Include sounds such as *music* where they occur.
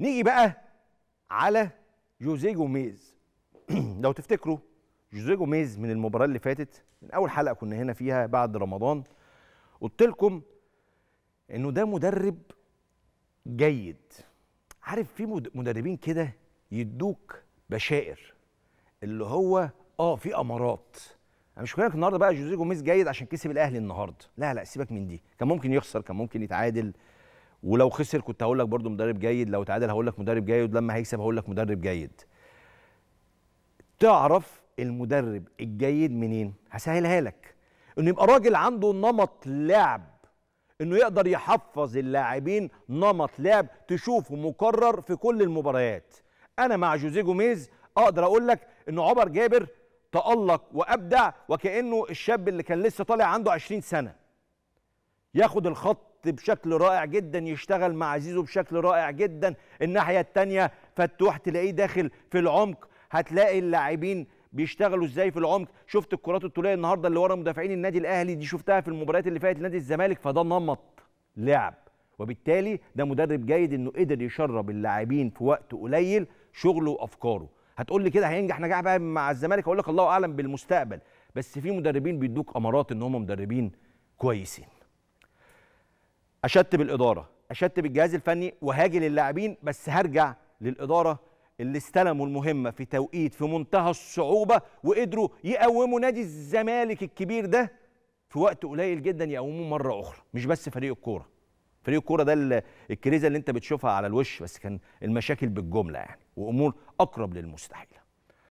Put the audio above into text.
نيجي بقى على جوزيه جوميز *clears throat* لو تفتكروا جوزيه جوميز من المباراه اللي فاتت من اول حلقه كنا هنا فيها بعد رمضان قلت لكم انه ده مدرب جيد عارف في مدربين كده يدوك بشائر اللي هو اه في امارات انا مش بقول لك النهارده بقى جوزيه جوميز جيد عشان كسب الاهلي النهارده لا لا سيبك من دي كان ممكن يخسر كان ممكن يتعادل ولو خسر كنت هقول لك برضه مدرب جيد لو تعادل هقول لك مدرب جيد لما هيكسب هقول لك مدرب جيد تعرف المدرب الجيد منين هسهلها لك انه يبقى راجل عنده نمط لعب انه يقدر يحفظ اللاعبين نمط لعب تشوفه مكرر في كل المباريات انا مع جوزيه جوميز اقدر اقول لك انه عمر جابر تالق وابدع وكانه الشاب اللي كان لسه طالع عنده 20 سنه ياخد الخط قط بشكل رائع جدا يشتغل مع زيزو بشكل رائع جدا الناحيه الثانيه فتوح تلاقيه داخل في العمق هتلاقي اللاعبين بيشتغلوا ازاي في العمق شفت الكرات الطوليه النهارده اللي ورا مدافعين النادي الاهلي دي شفتها في المباريات اللي فاتت نادي الزمالك فده نمط لعب وبالتالي ده مدرب جيد انه قدر يشرب اللاعبين في وقت قليل شغله وافكاره هتقول لي كده هينجح نجاح بقى مع الزمالك اقول لك الله اعلم بالمستقبل بس في مدربين بيدوك امارات ان هم مدربين كويسين اشدت بالاداره اشدت بالجهاز الفني وهاجي للاعبين بس هرجع للاداره اللي استلموا المهمه في توقيت في منتهى الصعوبه وقدروا يقوموا نادي الزمالك الكبير ده في وقت قليل جدا يقوموه مره اخرى مش بس فريق الكوره فريق الكوره ده الكريزه اللي انت بتشوفها على الوش بس كان المشاكل بالجمله يعني وامور اقرب للمستحيله